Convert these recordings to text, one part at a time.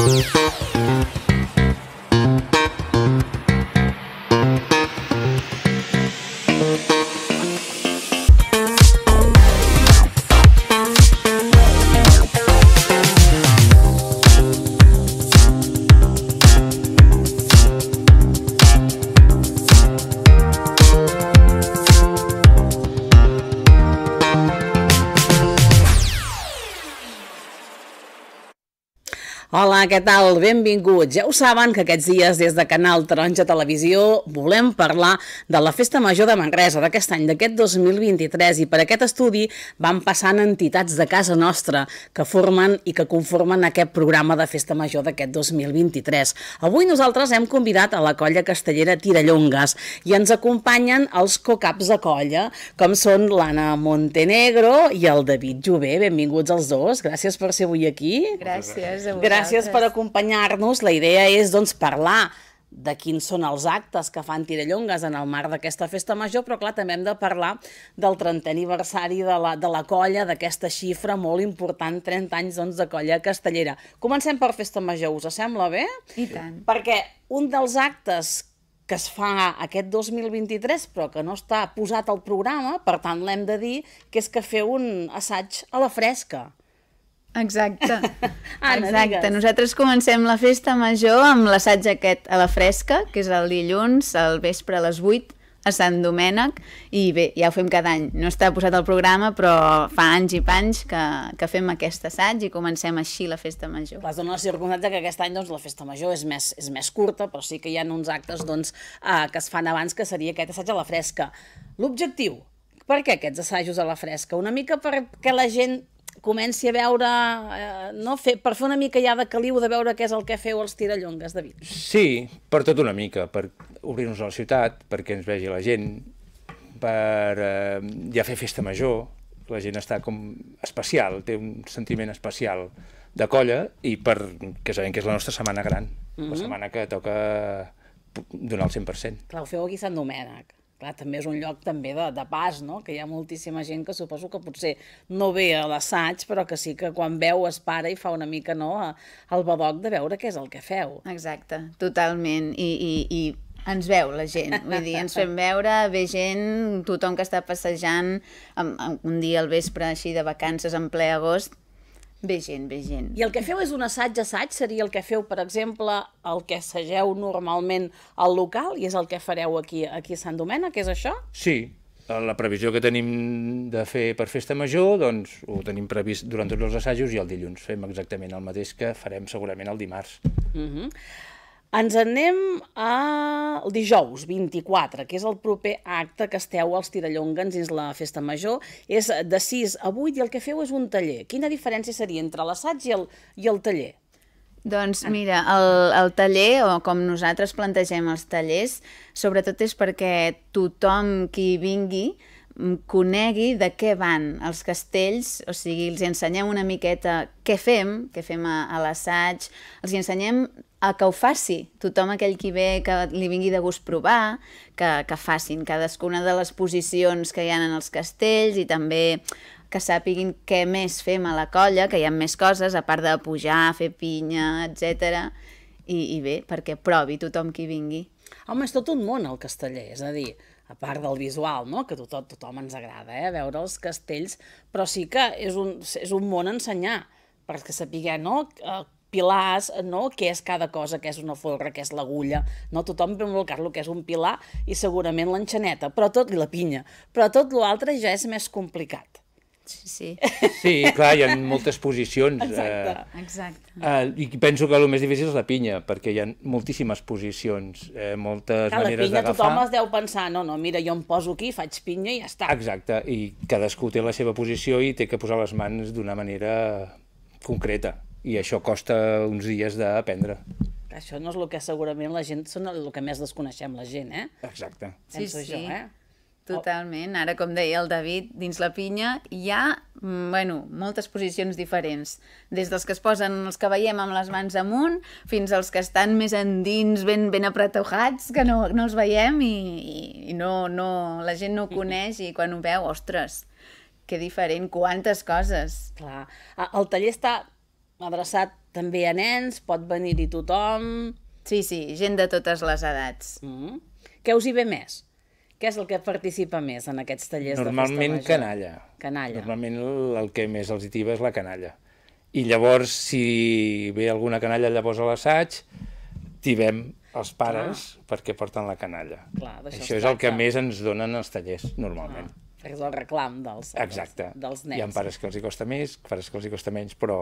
thank you Hola, què tal? Benvinguts. Ja ho saben que aquests dies des de Canal Taronja Televisió volem parlar de la Festa Major de Manresa d'aquest any, d'aquest 2023, i per aquest estudi van passant entitats de casa nostra que formen i que conformen aquest programa de Festa Major d'aquest 2023. Avui nosaltres hem convidat a la colla castellera Tirallongues i ens acompanyen els cocaps de colla, com són l'Anna Montenegro i el David Jové. Benvinguts els dos, gràcies per ser avui aquí. Gràcies a vosaltres. Gràcies gràcies per acompanyar-nos. La idea és doncs, parlar de quins són els actes que fan Tirallongues en el marc d'aquesta festa major, però clar, també hem de parlar del 30è aniversari de la, de la colla, d'aquesta xifra molt important, 30 anys doncs, de colla castellera. Comencem per festa major, us sembla bé? I tant. Perquè un dels actes que es fa aquest 2023, però que no està posat al programa, per tant l'hem de dir, que és que feu un assaig a la fresca. Exacte. Anna, ah, Exacte. Digues. Nosaltres comencem la festa major amb l'assaig aquest a la fresca, que és el dilluns, al vespre a les 8, a Sant Domènec, i bé, ja ho fem cada any. No està posat al programa, però fa anys i panys que, que fem aquest assaig i comencem així la festa major. Clar, es dona la circumstància que aquest any doncs, la festa major és més, és més curta, però sí que hi ha uns actes doncs, eh, que es fan abans, que seria aquest assaig a la fresca. L'objectiu, per què aquests assajos a la fresca? Una mica perquè la gent comenci a veure, eh, no? Fer, per fer una mica ja de caliu de veure què és el que feu els tirallongues, David. Sí, per tot una mica, per obrir-nos a la ciutat, perquè ens vegi la gent, per eh, ja fer festa major, la gent està com especial, té un sentiment especial de colla i per, que sabem que és la nostra setmana gran, mm -hmm. la mhm. setmana que toca donar el 100%. Clar, ho feu aquí a Sant Domènec clar, també és un lloc també de, de pas, no? que hi ha moltíssima gent que suposo que potser no ve a l'assaig, però que sí que quan veu es para i fa una mica no, el badoc de veure què és el que feu. Exacte, totalment. I, i, i ens veu la gent, vull dir, ens fem veure, ve gent, tothom que està passejant, un dia al vespre així de vacances en ple agost, Ve gent, ve gent. I el que feu és un assaig-assaig? Seria el que feu, per exemple, el que assageu normalment al local i és el que fareu aquí, aquí a Sant Domènec, és això? Sí, eh, la previsió que tenim de fer per Festa Major, doncs ho tenim previst durant tots els assajos i el dilluns fem exactament el mateix que farem segurament el dimarts. Uh mhm. -huh. Ens anem a... dijous 24, que és el proper acte que esteu als Tirallongans, dins la Festa Major. És de 6 a 8 i el que feu és un taller. Quina diferència seria entre l'assaig i, el, i el taller? Doncs mira, el, el taller, o com nosaltres plantegem els tallers, sobretot és perquè tothom qui vingui mm, conegui de què van els castells, o sigui, els ensenyem una miqueta què fem, què fem a, a l'assaig, els ensenyem a que ho faci. Tothom aquell qui ve, que li vingui de gust provar, que, que facin cadascuna de les posicions que hi han en els castells i també que sàpiguin què més fem a la colla, que hi ha més coses, a part de pujar, fer pinya, etc. I, I bé, perquè provi tothom qui vingui. Home, és tot un món el casteller, és a dir, a part del visual, no? que tothom, tothom ens agrada, eh? veure els castells, però sí que és un, és un món ensenyar, perquè sapiguem no? pilars, no? què és cada cosa, què és una folra, què és l'agulla, no? tothom veu el lo que és un pilar i segurament l'enxaneta, però tot, i la pinya, però tot l'altre ja és més complicat. Sí, sí. Sí, clar, hi ha moltes posicions. Eh, Exacte. Eh, Exacte. Eh, I penso que el més difícil és la pinya, perquè hi ha moltíssimes posicions, eh, moltes clar, maneres d'agafar. La pinya tothom es deu pensar, no, no, mira, jo em poso aquí, faig pinya i ja està. Exacte, i cadascú té la seva posició i té que posar les mans d'una manera concreta i això costa uns dies d'aprendre. Això no és el que segurament la gent, són el que més desconeixem la gent, eh? Exacte. Sí, Penso sí. Jo, eh? Totalment. Ara, com deia el David, dins la pinya hi ha mm, bueno, moltes posicions diferents. Des dels que es posen els que veiem amb les mans amunt fins als que estan més endins, ben, ben apretojats, que no, no els veiem i, i no, no, la gent no ho coneix i quan ho veu, ostres, que diferent, quantes coses. Clar. Ah, el taller està adreçat també a nens, pot venir-hi tothom... Sí, sí, gent de totes les edats. Mm -hmm. Què us hi ve més? Què és el que participa més en aquests tallers Normalment, de festa Normalment canalla. Canalla. Normalment el, el que més els hi és la canalla. I llavors, si ve alguna canalla llavors a l'assaig, vem els pares Clar. Ah. perquè porten la canalla. Clar, Això és el que més ens donen els tallers, normalment. Clar és el reclam dels, Exacte. dels, dels nens. Hi ha pares que els hi costa més, pares que els hi costa menys, però...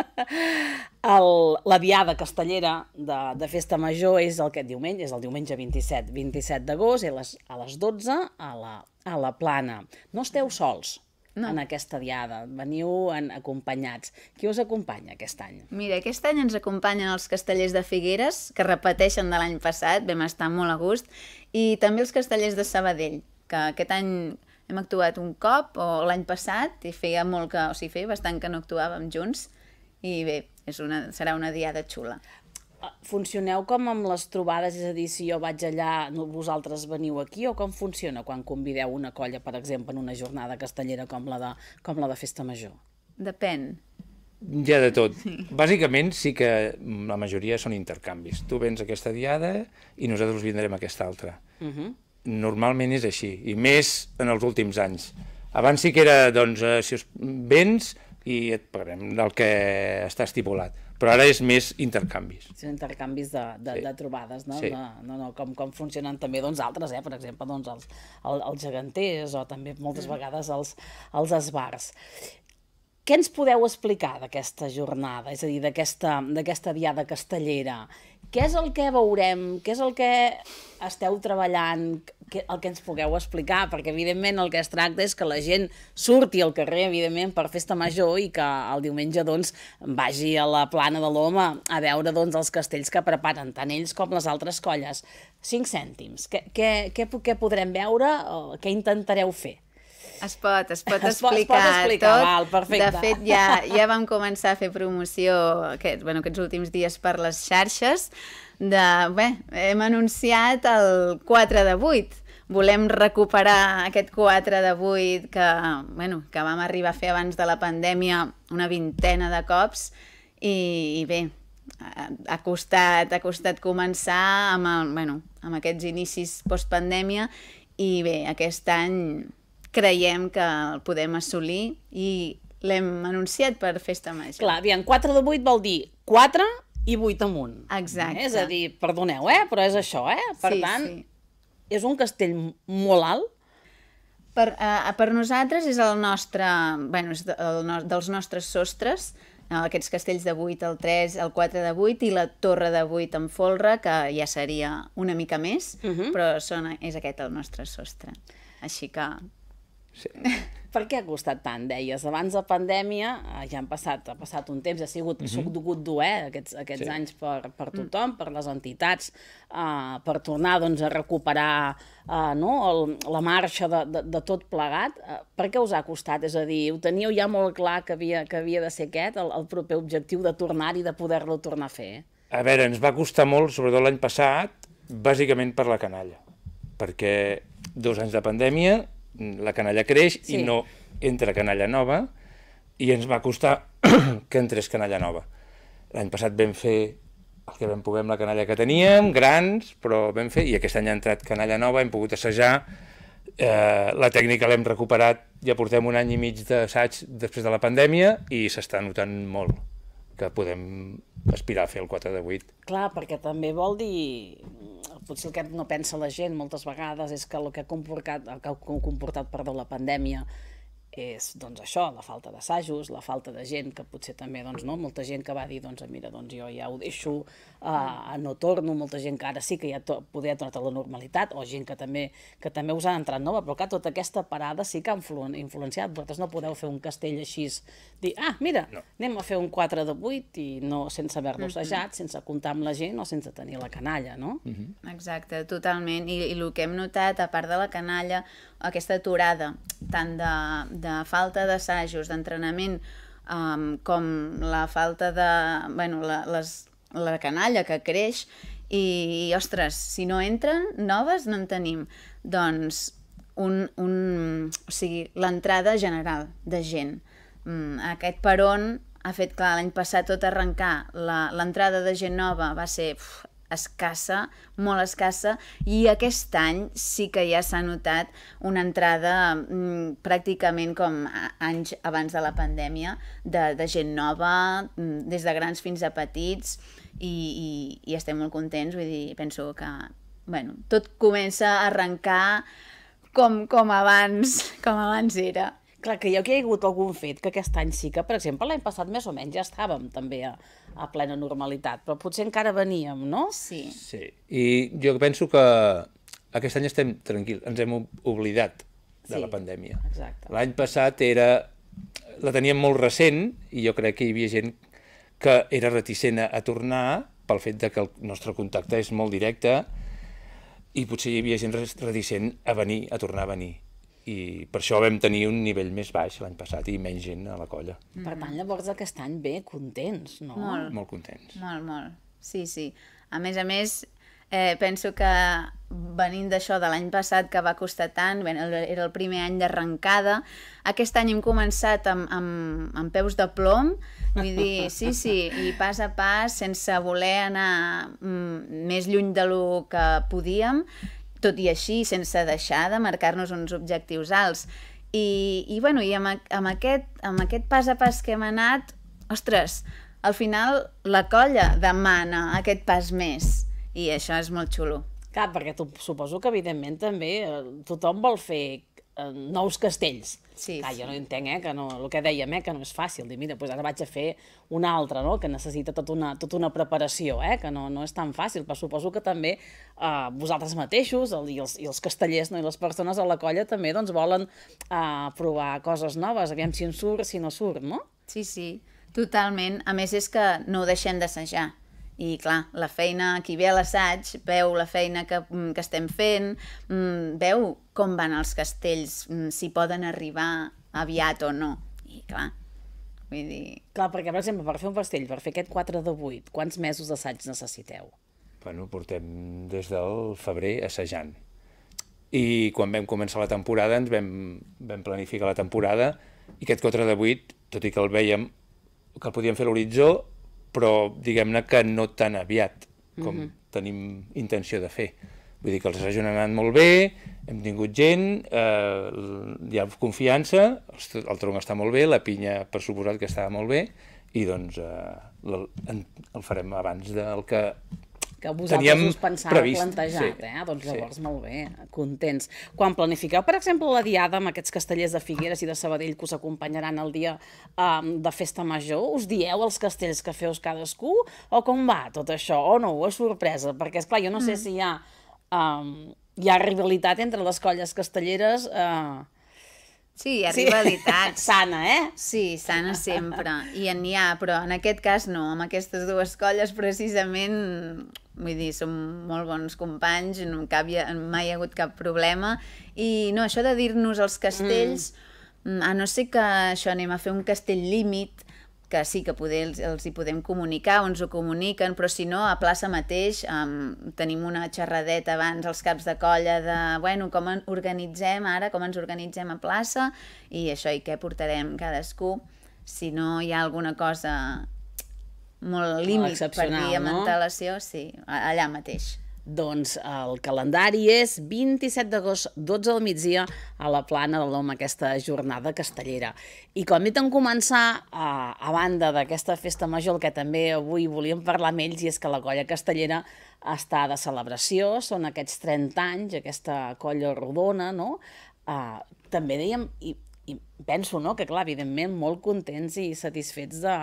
el, la diada castellera de, de Festa Major és el que diumenge, és el diumenge 27, 27 d'agost, a, les, a les 12 a la, a la Plana. No esteu sols, no. en aquesta diada. Veniu en acompanyats. Qui us acompanya aquest any? Mira, aquest any ens acompanyen els castellers de Figueres, que repeteixen de l'any passat, vam estar molt a gust, i també els castellers de Sabadell que aquest any hem actuat un cop o l'any passat i feia molt que, o sigui, feia bastant que no actuàvem junts i bé, és una, serà una diada xula. Ah, funcioneu com amb les trobades, és a dir, si jo vaig allà, vosaltres veniu aquí, o com funciona quan convideu una colla, per exemple, en una jornada castellera com la de, com la de Festa Major? Depèn. Hi ha ja de tot. Sí. Bàsicament sí que la majoria són intercanvis. Tu vens aquesta diada i nosaltres vindrem aquesta altra. Uh mhm. -huh normalment és així, i més en els últims anys. Abans sí que era, doncs, eh, si us vens i et pagarem del que està estipulat, però ara és més intercanvis. Sí, intercanvis de, de, sí. de trobades, no? Sí. no, no, no com, com funcionen també doncs, altres, eh? per exemple, doncs, els, els, els geganters o també moltes mm. vegades els, els esbars. Què ens podeu explicar d'aquesta jornada, és a dir, d'aquesta diada castellera? Què és el que veurem? Què és el que esteu treballant? Què, el que ens pugueu explicar? Perquè, evidentment, el que es tracta és que la gent surti al carrer, evidentment, per festa major i que el diumenge, doncs, vagi a la plana de l'Home a veure, doncs, els castells que preparen, tant ells com les altres colles. Cinc cèntims. Què, què, què, què podrem veure? Què intentareu fer? Es pot, es pot es explicar, es pot explicar tot. Val, perfecte. De fet, ja, ja vam començar a fer promoció aquest, bueno, aquests últims dies per les xarxes. De, bé, hem anunciat el 4 de 8 volem recuperar aquest 4 de 8 que, bueno, que vam arribar a fer abans de la pandèmia una vintena de cops i, i bé, ha costat, ha costat començar amb, el, bueno, amb aquests inicis postpandèmia i bé, aquest any creiem que el podem assolir i l'hem anunciat per Festa Major. Clar, aviam, 4 de 8 vol dir 4 i 8 amunt. Exacte. Eh? És a dir, perdoneu, eh? però és això, eh? Per sí, tant, sí. és un castell molt alt, per, eh, per nosaltres és el nostre, bueno, és el no, dels nostres sostres, eh, aquests castells de 8, el 3, el 4 de 8 i la torre de 8 amb folre, que ja seria una mica més, uh mhm. -huh. però són, és aquest el nostre sostre. Així que Sí. per què ha costat tant, deies? Abans de pandèmia, eh, ja han passat, ha passat un temps, ha sigut, mm -hmm. dugut dur, eh, aquests, aquests sí. anys per, per mm. tothom, per les entitats, uh, per tornar doncs, a recuperar uh, no, el, la marxa de, de, de tot plegat. Uh, per què us ha costat? És a dir, ho teníeu ja molt clar que havia, que havia de ser aquest, el, el proper objectiu de tornar i de poder-lo tornar a fer? A veure, ens va costar molt, sobretot l'any passat, bàsicament per la canalla, perquè dos anys de pandèmia, la canalla creix sí. i no entra canalla nova i ens va costar que entrés canalla nova. L'any passat vam fer el que vam poder amb la canalla que teníem, grans, però vam fer, i aquest any ha entrat canalla nova, hem pogut assajar, eh, la tècnica l'hem recuperat, ja portem un any i mig d'assaig després de la pandèmia i s'està notant molt que podem aspirar a fer el 4 de 8. Clar, perquè també vol dir... Mm, potser el que no pensa la gent moltes vegades és que el que ha comportat, el que ha comportat perdó, la pandèmia és doncs, això, la falta d'assajos, la falta de gent que potser també, doncs, no? molta gent que va dir, doncs, ah, mira, doncs jo ja ho deixo, uh, no torno, molta gent que ara sí que ja to podria tornar a la normalitat, o gent que també, que també us ha entrat nova, però clar, tota aquesta parada sí que ha influ influenciat, vosaltres no podeu fer un castell així, dir, ah, mira, no. anem a fer un 4 de 8 i no sense haver-lo mm-hmm. assajat, mm -hmm. sense comptar amb la gent o sense tenir la canalla, no? Mm -hmm. Exacte, totalment, I, i el que hem notat, a part de la canalla, aquesta aturada, tant de, de de falta d'assajos, d'entrenament, um, com la falta de... Bueno, la, les, la canalla que creix i, i, ostres, si no entren, noves no en tenim. Doncs un, un, o sigui, l'entrada general de gent. Mm, aquest peron ha fet, que l'any passat tot arrencar, l'entrada de gent nova va ser uf, escassa, molt escassa, i aquest any sí que ja s'ha notat una entrada mm, pràcticament com anys abans de la pandèmia, de, de gent nova, mm, des de grans fins a petits, i, i, i estem molt contents, vull dir, penso que bueno, tot comença a arrencar com, com abans, com abans era clar, que hi ha hagut algun fet que aquest any sí que, per exemple, l'any passat més o menys ja estàvem també a, a plena normalitat, però potser encara veníem, no? Sí. Sí, i jo penso que aquest any estem tranquils, ens hem oblidat de sí, la pandèmia. Exacte. L'any passat era la teníem molt recent i jo crec que hi havia gent que era reticent a tornar pel fet de que el nostre contacte és molt directe i potser hi havia gent reticent a venir, a tornar a venir i per això vam tenir un nivell més baix l'any passat i menys gent a la colla. Mm. Per tant, llavors aquest any bé, contents, no? Molt. Molt contents. Molt, molt. Sí, sí. A més a més, eh, penso que venint d'això de l'any passat que va costar tant, ben, era el primer any d'arrencada, aquest any hem començat amb, amb, amb peus de plom, vull dir, sí, sí, i pas a pas, sense voler anar mm, més lluny de lo que podíem, tot i així, sense deixar de marcar-nos uns objectius alts. I, i, bueno, i amb, amb, aquest, amb aquest pas a pas que hem anat, ostres, al final la colla demana aquest pas més i això és molt xulo. Clar, perquè tu, suposo que evidentment també eh, tothom vol fer Eh, nous castells. Sí, Clar, sí. jo no entenc, eh, que no, el que dèiem, eh, que no és fàcil. Dir, mira, doncs ara vaig a fer un altre, no? que necessita tota una, tot una preparació, eh, que no, no és tan fàcil, però suposo que també eh, vosaltres mateixos el, i, els, i els castellers no? i les persones a la colla també doncs, volen eh, provar coses noves, aviam si en surt, si no surt, no? Sí, sí, totalment. A més és que no deixem d'assajar. De i clar, la feina, qui ve a l'assaig veu la feina que, mm, que estem fent, mm, veu com van els castells, mm, si poden arribar aviat o no. I clar, vull dir... Clar, perquè per exemple, per fer un castell, per fer aquest 4 de 8, quants mesos d'assaig necessiteu? Bueno, portem des del febrer assajant. I quan vam començar la temporada ens vam, vam planificar la temporada i aquest 4 de 8, tot i que el veiem que el podíem fer a l'horitzó, però diguem-ne que no tan aviat com mm -hmm. tenim intenció de fer. Vull dir que els assajos han anat molt bé, hem tingut gent, eh, hi ha confiança, el, el tronc està molt bé, la pinya per suposat que estava molt bé, i doncs eh, el, el farem abans del que que vosaltres Teníem us pensava previst, plantejat, sí, eh? Doncs llavors, sí. molt bé, contents. Quan planifiqueu, per exemple, la diada amb aquests castellers de Figueres i de Sabadell que us acompanyaran el dia um, de festa major, us dieu els castells que feus cadascú o com va tot això? O no, o és sorpresa? Perquè, és clar, jo no mm. sé si hi ha, um, hi ha rivalitat entre les colles castelleres... Uh, Sí, arriba sí. rivalitat. sana, eh? Sí, sana sempre. I en n'hi ha, però en aquest cas no. Amb aquestes dues colles precisament, vull dir, som molt bons companys, no cap, mai hi ha hagut cap problema. I no, això de dir-nos els castells, mm. a no ser que això anem a fer un castell límit, que sí que poder els, els hi podem comunicar o ens ho comuniquen, però si no, a plaça mateix um, tenim una xerradeta abans als caps de colla de, bueno, com organitzem ara, com ens organitzem a plaça i això, i què portarem cadascú, si no hi ha alguna cosa molt límit per dir amb no? antelació, sí, allà mateix. Doncs el calendari és 27 d'agost, 12 del migdia, a la plana de l'Home, aquesta jornada castellera. I com he de començar, a, a banda d'aquesta festa major, el que també avui volíem parlar amb ells, i és que la colla castellera està de celebració, són aquests 30 anys, aquesta colla rodona, no? Uh, també dèiem, i, i penso no, que clar, evidentment, molt contents i satisfets de,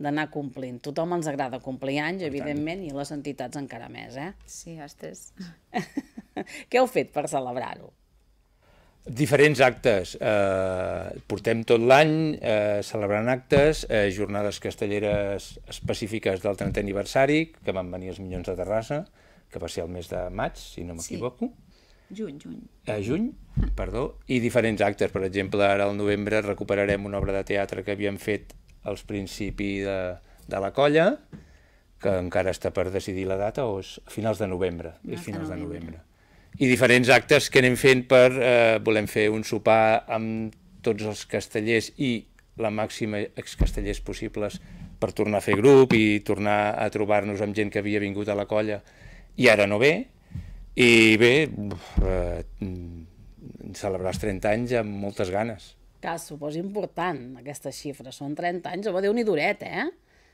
d'anar complint. Tothom ens agrada complir anys, per oh, evidentment, tant. i les entitats encara més, eh? Sí, ostres. Què heu fet per celebrar-ho? Diferents actes. Eh, portem tot l'any eh, celebrant actes, eh, jornades castelleres específiques del 30è aniversari, que van venir els Minyons de Terrassa, que va ser el mes de maig, si no m'equivoco. Sí. Juny, juny. A eh, juny, perdó, i diferents actes. Per exemple, ara al novembre recuperarem una obra de teatre que havíem fet els principi de, de la colla, que encara està per decidir la data, o és a finals de novembre. No és finals de novembre. I diferents actes que anem fent per... Eh, volem fer un sopar amb tots els castellers i la màxima excastellers possibles per tornar a fer grup i tornar a trobar-nos amb gent que havia vingut a la colla i ara no ve. I bé, eh, celebrar els 30 anys amb moltes ganes que suposo important, aquestes xifres. Són 30 anys, home, déu nhi duret, eh?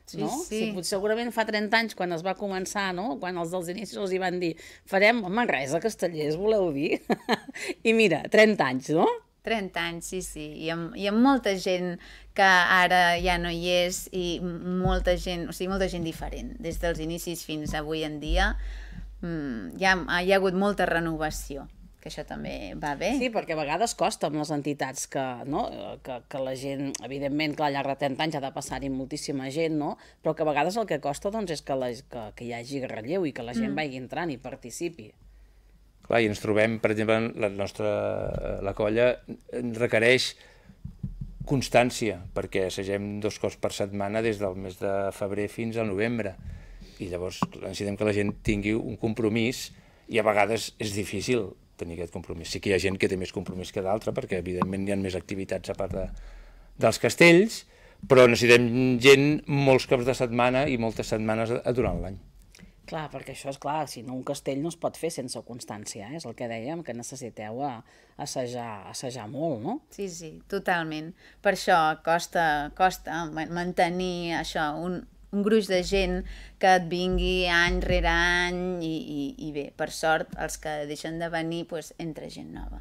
Sí, no? sí. Si, potser, segurament fa 30 anys, quan es va començar, no? quan els dels inicis els hi van dir farem, home, res a castellers, voleu dir? I mira, 30 anys, no? 30 anys, sí, sí, i amb, i amb molta gent que ara ja no hi és i molta gent, o sigui, molta gent diferent, des dels inicis fins avui en dia, mm, hi, ha, hi ha hagut molta renovació que això també va bé. Sí, perquè a vegades costa amb les entitats que, no? que, que la gent, evidentment, que al llarg de 30 anys ha de passar-hi moltíssima gent, no? però que a vegades el que costa doncs, és que, la, que, que hi hagi relleu i que la gent mm. vagi entrant i participi. Clar, i ens trobem, per exemple, la nostra eh, la colla requereix constància, perquè assagem dos cops per setmana des del mes de febrer fins al novembre. I llavors necessitem que la gent tingui un compromís i a vegades és difícil tenir aquest compromís. Sí que hi ha gent que té més compromís que d'altra, perquè evidentment hi ha més activitats a part de, dels castells, però necessitem gent molts cops de setmana i moltes setmanes durant l'any. Clar, perquè això és clar, si no un castell no es pot fer sense constància, eh? és el que dèiem, que necessiteu a, assajar, assajar molt, no? Sí, sí, totalment. Per això costa, costa mantenir això, un, un gruix de gent que et vingui any rere any i, i, i bé, per sort, els que deixen de venir, doncs, entra gent nova.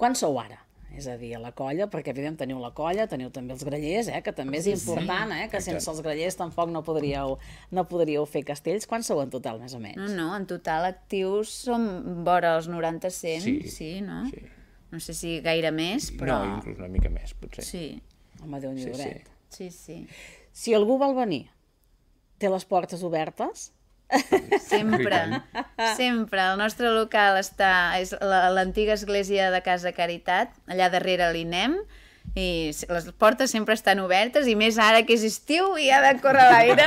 Quan sou ara? és a dir, a la colla, perquè evidentment teniu la colla, teniu també els grallers, eh, que també és important, eh, que sense els grallers tampoc no podríeu, no podríeu fer castells. Quants sou en total, més o menys? No, no, en total actius som vora els 90-100, sí, sí, no? Sí. No sé si gaire més, però... No, inclús una mica més, potser. Sí. Home, déu nhi sí, sí. Eh? sí, sí. Si algú vol venir té les portes obertes? Sempre, sempre. El nostre local està, és l'antiga església de Casa Caritat, allà darrere l'INEM, i les portes sempre estan obertes i més ara que és estiu i ha de córrer l'aire.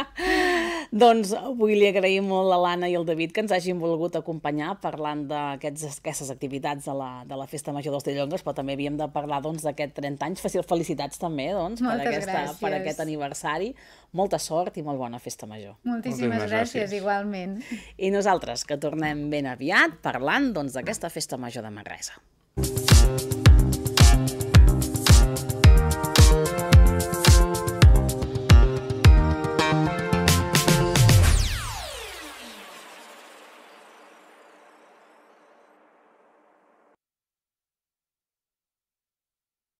doncs vull li agrair molt a l'Anna i al David que ens hagin volgut acompanyar parlant d'aquestes activitats de la, de la Festa Major dels Tallongues, però també havíem de parlar doncs, d'aquest doncs, 30 anys. Facil felicitats també doncs, per, aquesta, gràcies. per aquest aniversari. Molta sort i molt bona Festa Major. Moltíssimes moltíssimes gràcies, gràcies, igualment. I nosaltres, que tornem ben aviat parlant doncs, d'aquesta doncs, Festa Major de Manresa. Música